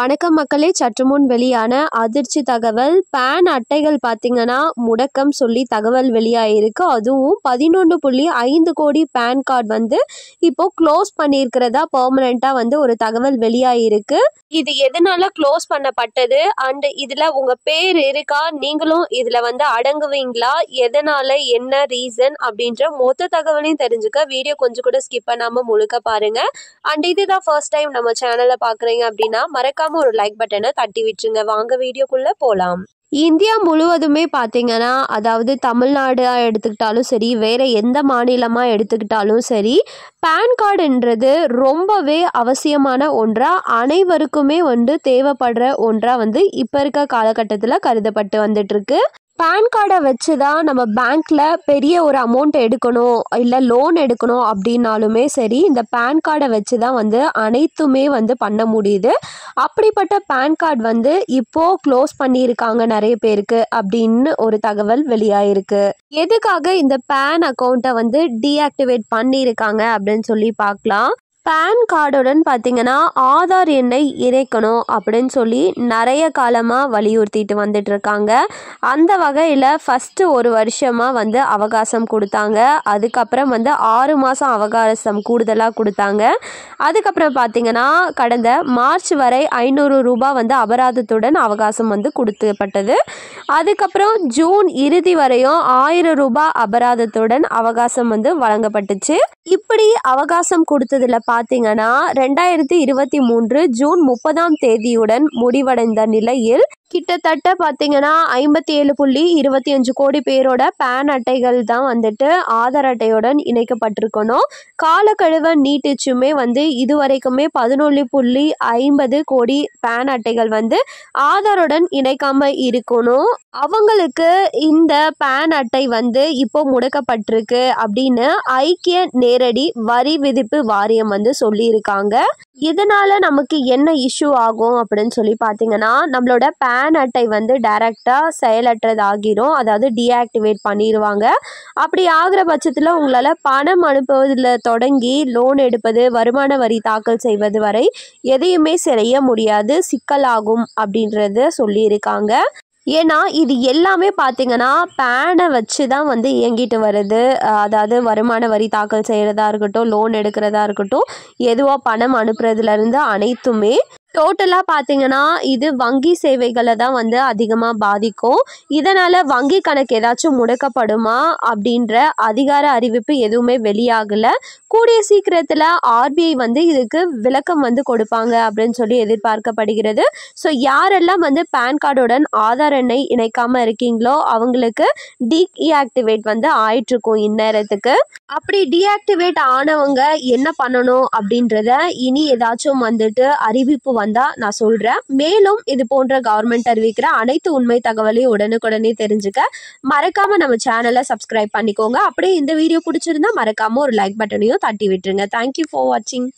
வணக்கம் மக்களே சற்று முன் வெளியான அதிர்ச்சி தகவல் பேன் அட்டைகள் பார்த்தீங்கன்னா முடக்கம் சொல்லி தகவல் வெளியாயிருக்கு அதுவும் பதினொன்று புள்ளி ஐந்து கோடி பேன் கார்டு வந்து இப்போ க்ளோஸ் பண்ணியிருக்கிறதா பர்மனெண்ட்டாக வந்து ஒரு தகவல் வெளியாயிருக்கு இது எதனால க்ளோஸ் பண்ணப்பட்டது அண்டு இதில் உங்கள் பேர் இருக்கா நீங்களும் இதில் வந்து அடங்குவீங்களா எதனால என்ன ரீசன் அப்படின்ற மொத்த தகவலையும் தெரிஞ்சுக்க வீடியோ கொஞ்சம் கூட ஸ்கிப் பண்ணாமல் முழுக்க பாருங்கள் அண்ட் இதுதான் ஃபர்ஸ்ட் டைம் நம்ம சேனலில் பார்க்குறீங்க அப்படின்னா மறக்க மறக்காம ஒரு லைக் பட்டனை தட்டி விட்டுருங்க வாங்க வீடியோக்குள்ள போலாம் இந்தியா முழுவதுமே பார்த்தீங்கன்னா அதாவது தமிழ்நாடாக எடுத்துக்கிட்டாலும் சரி வேறு எந்த மாநிலமாக எடுத்துக்கிட்டாலும் சரி பேன் கார்டுன்றது ரொம்பவே அவசியமான ஒன்றாக அனைவருக்குமே வந்து தேவைப்படுற ஒன்றாக வந்து இப்போ இருக்க காலகட்டத்தில் கருதப்பட்டு வந்துட்டுருக்கு பேன் கார்டை வச்சு தான் நம்ம பேங்க்கில் பெரிய ஒரு அமௌண்ட் எடுக்கணும் இல்லை லோன் எடுக்கணும் அப்படின்னாலுமே சரி இந்த பேன் கார்டை வச்சு தான் வந்து அனைத்துமே வந்து பண்ண முடியுது அப்படிப்பட்ட பேன் கார்டு வந்து இப்போது க்ளோஸ் பண்ணியிருக்காங்க நிறைய பேருக்கு அப்படின்னு ஒரு தகவல் வெளியாயிருக்கு எதுக்காக இந்த பேன் அக்கௌண்ட்டை வந்து டீஆக்டிவேட் பண்ணியிருக்காங்க அப்படின்னு சொல்லி பார்க்கலாம் பேன் கார்டுடன் பார்த்தீங்கன்னா ஆதார் எண்ணை இணைக்கணும் அப்படின்னு சொல்லி நிறைய காலமாக வலியுறுத்திட்டு வந்துட்டுருக்காங்க அந்த வகையில் ஃபஸ்ட்டு ஒரு வருஷமாக வந்து அவகாசம் கொடுத்தாங்க அதுக்கப்புறம் வந்து ஆறு மாதம் அவகாசம் கூடுதலாக கொடுத்தாங்க அதுக்கப்புறம் பார்த்தீங்கன்னா கடந்த மார்ச் வரை ஐநூறு ரூபாய் வந்து அபராதத்துடன் அவகாசம் வந்து கொடுக்கப்பட்டது அதுக்கப்புறம் ஜூன் இறுதி வரையும் ஆயிரம் ரூபாய் அபராதத்துடன் அவகாசம் வந்து வழங்கப்பட்டுச்சு இப்படி அவகாசம் கொடுத்ததில் பார்த்தீங்கன்னா ரெண்டாயிரத்தி இருபத்தி மூன்று ஜூன் முப்பதாம் தேதியுடன் முடிவடைந்த நிலையில் கிட்டத்தட்ட பார்த்தீங்கன்னா ஐம்பத்தி ஏழு புள்ளி இருபத்தி அஞ்சு கோடி பேரோட பேன் அட்டைகள் தான் வந்துட்டு ஆதார் அட்டையுடன் இணைக்கப்பட்டிருக்கணும் காலக்கழுவ நீட்டிச்சுமே வந்து இதுவரைக்குமே பதினொன்று புள்ளி ஐம்பது கோடி பேன் அட்டைகள் வந்து ஆதாருடன் இணைக்காம இருக்கணும் அவங்களுக்கு இந்த பேன் அட்டை வந்து இப்போ முடக்கப்பட்டிருக்கு அப்படின்னு ஐக்கிய நேரடி வரி விதிப்பு வாரியம் வந்து சொல்லியிருக்காங்க இதனால நமக்கு என்ன இஷ்யூ ஆகும் அப்படின்னு சொல்லி பார்த்தீங்கன்னா நம்மளோட பேன் பேன் அட்டை வந்து டைரெக்டாக செயலற்றது ஆகிரும் அதாவது டீஆக்டிவேட் பண்ணிடுவாங்க அப்படி ஆகிற பட்சத்தில் உங்களால் பணம் அனுப்புவதில் தொடங்கி லோன் எடுப்பது வருமான வரி தாக்கல் செய்வது வரை எதையுமே செய்ய முடியாது சிக்கலாகும் அப்படின்றத சொல்லியிருக்காங்க ஏன்னா இது எல்லாமே பார்த்தீங்கன்னா பேனை வச்சு தான் வந்து இயங்கிட்டு வருது அதாவது வருமான வரி தாக்கல் செய்கிறதா இருக்கட்டும் லோன் எடுக்கிறதா இருக்கட்டும் எதுவாக பணம் அனுப்புறதுலேருந்து அனைத்துமே டோட்டலாக பார்த்தீங்கன்னா இது வங்கி சேவைகளை தான் வந்து அதிகமாக பாதிக்கும் இதனால் வங்கி கணக்கு ஏதாச்சும் முடக்கப்படுமா அப்படின்ற அதிகார அறிவிப்பு எதுவுமே வெளியாகலை கூடிய சீக்கிரத்தில் ஆர்பிஐ வந்து இதுக்கு விளக்கம் வந்து கொடுப்பாங்க அப்படின்னு சொல்லி எதிர்பார்க்கப்படுகிறது ஸோ யாரெல்லாம் வந்து பேன் கார்டுடன் ஆதார் எண்ணை இணைக்காமல் இருக்கீங்களோ அவங்களுக்கு டீஆக்டிவேட் வந்து ஆயிட்டுருக்கும் இந்நேரத்துக்கு அப்படி டீஆக்டிவேட் ஆனவங்க என்ன பண்ணணும் அப்படின்றத இனி ஏதாச்சும் வந்துட்டு அறிவிப்பு வந்தா நான் சொல்றேன் மேலும் இது போன்ற கவர்மெண்ட் அறிவிக்கிற அனைத்து உண்மை தகவலையும் உடனுக்குடனே தெரிஞ்சுக்க மறக்காம நம்ம சேனலை சப்ஸ்கிரைப் பண்ணிக்கோங்க அப்படியே இந்த வீடியோ பிடிச்சிருந்தா மறக்காம ஒரு லைக் பட்டனையும் தட்டி விட்டுருங்க தேங்க்யூ ஃபார் வாட்சிங்